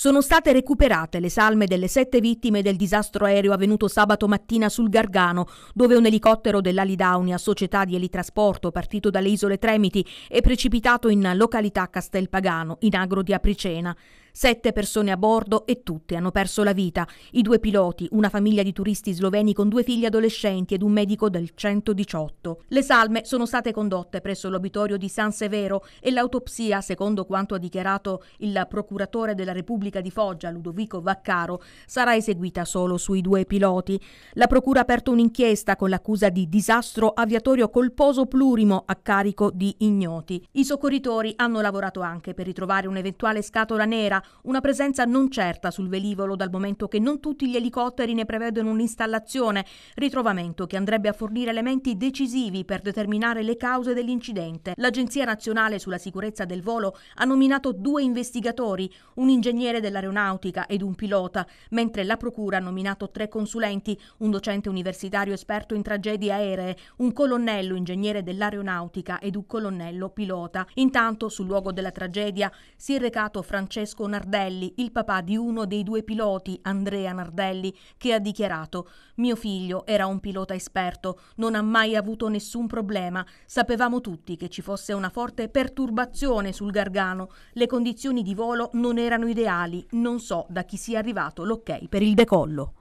Sono state recuperate le salme delle sette vittime del disastro aereo avvenuto sabato mattina sul Gargano, dove un elicottero dell'Alidaunia, società di elitrasporto, partito dalle isole Tremiti, è precipitato in località Castelpagano, in agro di Apricena. Sette persone a bordo e tutte hanno perso la vita. I due piloti, una famiglia di turisti sloveni con due figli adolescenti ed un medico del 118. Le salme sono state condotte presso l'obitorio di San Severo e l'autopsia, secondo quanto ha dichiarato il procuratore della Repubblica di Foggia, Ludovico Vaccaro, sarà eseguita solo sui due piloti. La procura ha aperto un'inchiesta con l'accusa di disastro aviatorio colposo plurimo a carico di ignoti. I soccorritori hanno lavorato anche per ritrovare un'eventuale scatola nera una presenza non certa sul velivolo dal momento che non tutti gli elicotteri ne prevedono un'installazione, ritrovamento che andrebbe a fornire elementi decisivi per determinare le cause dell'incidente. L'Agenzia Nazionale sulla Sicurezza del Volo ha nominato due investigatori, un ingegnere dell'aeronautica ed un pilota, mentre la Procura ha nominato tre consulenti, un docente universitario esperto in tragedie aeree, un colonnello ingegnere dell'aeronautica ed un colonnello pilota. Intanto, sul luogo della tragedia, si è recato Francesco Nardi Nardelli, il papà di uno dei due piloti, Andrea Nardelli, che ha dichiarato Mio figlio era un pilota esperto, non ha mai avuto nessun problema, sapevamo tutti che ci fosse una forte perturbazione sul Gargano, le condizioni di volo non erano ideali, non so da chi sia arrivato l'ok per il decollo.